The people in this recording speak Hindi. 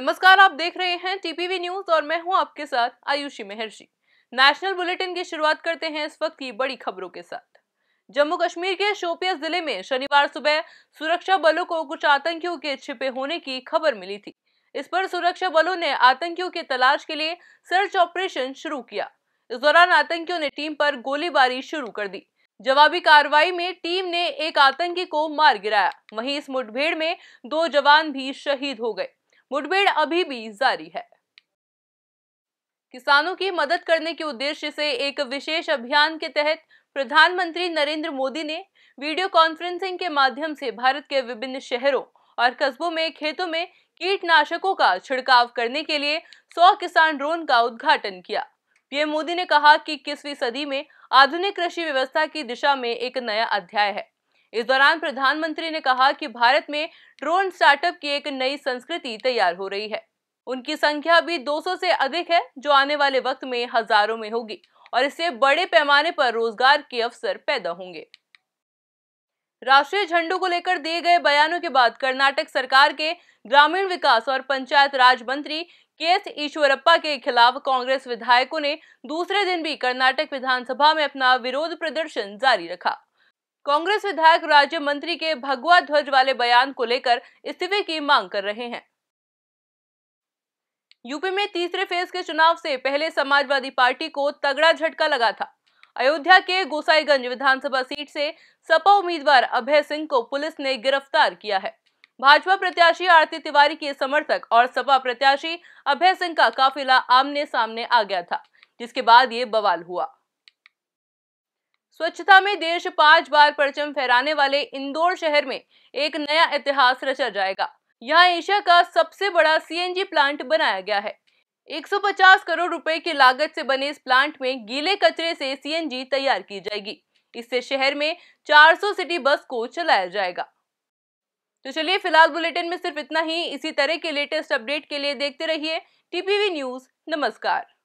नमस्कार आप देख रहे हैं टीपीवी न्यूज और मैं हूं आपके साथ आयुषी महर्षी नेशनल बुलेटिन की शुरुआत करते हैं इस वक्त की बड़ी खबरों के साथ जम्मू कश्मीर के शोपिया जिले में शनिवार सुबह सुरक्षा बलों को कुछ आतंकियों के छिपे होने की खबर मिली थी इस पर सुरक्षा बलों ने आतंकियों के तलाश के लिए सर्च ऑपरेशन शुरू किया इस दौरान आतंकियों ने टीम पर गोलीबारी शुरू कर दी जवाबी कार्रवाई में टीम ने एक आतंकी को मार गिराया वहीं इस मुठभेड़ में दो जवान भी शहीद हो गए मुठभेड़ अभी भी जारी है किसानों की मदद करने के उद्देश्य से एक विशेष अभियान के तहत प्रधानमंत्री नरेंद्र मोदी ने वीडियो कॉन्फ्रेंसिंग के माध्यम से भारत के विभिन्न शहरों और कस्बों में खेतों में कीटनाशकों का छिड़काव करने के लिए 100 किसान ड्रोन का उद्घाटन किया पीएम मोदी ने कहा कि इक्कीसवीं सदी में आधुनिक कृषि व्यवस्था की दिशा में एक नया अध्याय है इस दौरान प्रधानमंत्री ने कहा कि भारत में ड्रोन स्टार्टअप की एक नई संस्कृति तैयार हो रही है उनकी संख्या भी 200 से अधिक है जो आने वाले वक्त में हजारों में होगी और इससे बड़े पैमाने पर रोजगार के अवसर पैदा होंगे राष्ट्रीय झंडों को लेकर दिए गए बयानों के बाद कर्नाटक सरकार के ग्रामीण विकास और पंचायत राज मंत्री के एस ईश्वरप्पा के खिलाफ कांग्रेस विधायकों ने दूसरे दिन भी कर्नाटक विधानसभा में अपना विरोध प्रदर्शन जारी रखा कांग्रेस विधायक राज्य मंत्री के भगवा ध्वज वाले बयान को लेकर इस्तीफे की मांग कर रहे हैं यूपी में तीसरे फेज के चुनाव से पहले समाजवादी पार्टी को तगड़ा झटका लगा था अयोध्या के गोसाईगंज विधानसभा सीट से सपा उम्मीदवार अभय सिंह को पुलिस ने गिरफ्तार किया है भाजपा प्रत्याशी आरती तिवारी के समर्थक और सपा प्रत्याशी अभय सिंह का काफिला आमने सामने आ गया था जिसके बाद ये बवाल हुआ स्वच्छता में देश पांच बार परचम फहराने वाले इंदौर शहर में एक नया इतिहास रचा जाएगा यहाँ एशिया का सबसे बड़ा सीएनजी प्लांट बनाया गया है 150 करोड़ रुपए की लागत से बने इस प्लांट में गीले कचरे से सीएनजी तैयार की जाएगी इससे शहर में 400 सिटी बस को चलाया जाएगा तो चलिए फिलहाल बुलेटिन में सिर्फ इतना ही इसी तरह के लेटेस्ट अपडेट के लिए देखते रहिए टीपीवी न्यूज नमस्कार